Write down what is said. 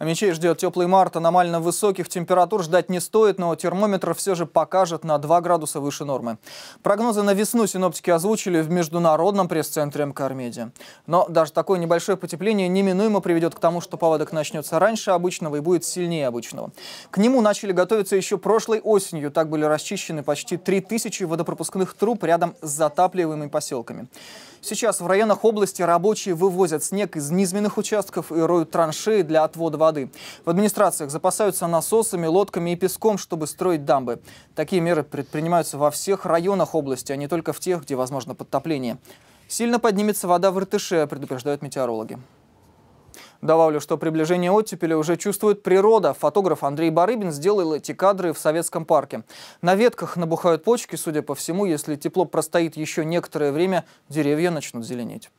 А мечей ждет теплый март. Аномально высоких температур ждать не стоит, но термометр все же покажет на 2 градуса выше нормы. Прогнозы на весну синоптики озвучили в международном пресс-центре МКР -Медиа. Но даже такое небольшое потепление неминуемо приведет к тому, что паводок начнется раньше обычного и будет сильнее обычного. К нему начали готовиться еще прошлой осенью. Так были расчищены почти 3000 водопропускных труб рядом с затапливаемыми поселками. Сейчас в районах области рабочие вывозят снег из низменных участков и роют траншеи для отвода воды. В администрациях запасаются насосами, лодками и песком, чтобы строить дамбы. Такие меры предпринимаются во всех районах области, а не только в тех, где возможно подтопление. Сильно поднимется вода в Иртыше, предупреждают метеорологи. Добавлю, что приближение оттепели уже чувствует природа. Фотограф Андрей Барыбин сделал эти кадры в Советском парке. На ветках набухают почки, судя по всему, если тепло простоит еще некоторое время, деревья начнут зеленеть.